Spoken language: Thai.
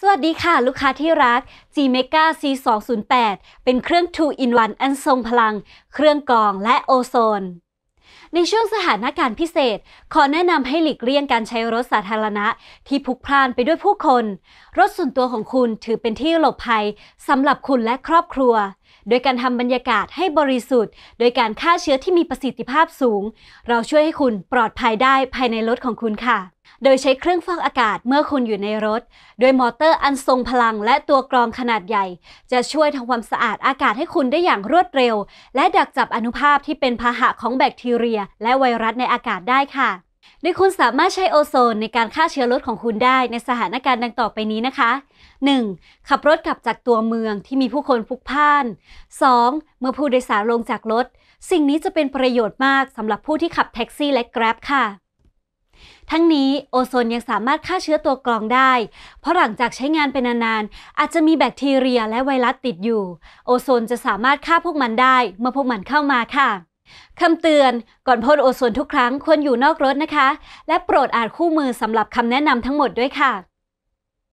สวัสดีค่ะ ลูกค้าที่รัก G Mega C 2 0 8เป็นเครื่อง2 in 1อันทรงพลัง เครื่องกรองและโอโซน ในช่วงสถานการณ์พิเศษ ขอแนะนำให้หลีกเลี่ยงการใช้รถสาธารณะ ที่พลุกพล่านไปด้วยผู้คน รถส่วนตัวของคุณถือเป็นที่หลบภัยสำหรับคุณและครอบครัว โดยการทำบรรยากาศให้บริสุทธิ์ โดยการฆ่าเชื้อที่มีประสิทธิภาพสูง เราช่วยให้คุณปลอดภัยได้ภายในรถของคุณค่ะโดยใช้เครื่องฟอกอากาศเมื่อคุณอยู่ในรถ โดยมอเตอร์อันทรงพลัง และตัวกรองขนาดใหญ่ จะช่วยทำความสะอาดอากาศให้คุณได้อย่างรวดเร็ว และดักจับอนุภาพที่เป็นพาหะของแบคทีเรีย และไวรัสในอากาศได้ค่ะโดยคุณสามารถใช้โอโซน ในการฆ่าเชื้อรถของคุณได้ ในสถานการณ์ดังต่อไปนี้นะคะ 1. ขับรถกลับจากตัวเมืองที่มีผู้คนพลุกพ่าน 2. เมื่อผู้โดยสารลงจากรถ สิ่งนี้จะเป็นประโยชน์มากสำหรับผู้ที่ขับแท็กซี่และแกร็บค่ะทั้งนี้โอโซนยังสามารถฆ่าเชื้อตัวกรองได้ เพราะหลังจากใช้งานเป็นนานๆอาจจะมีแบคทีเรียและไวรัสติดอยู่ โอโซนจะสามารถฆ่าพวกมันได้เมื่อพวกมันเข้ามาค่ะคำเตือนก่อนพ่นโอโซนทุกครั้งควรอยู่นอกรถนะคะ และโปรดอ่านคู่มือสำหรับคำแนะนำทั้งหมดด้วยค่ะ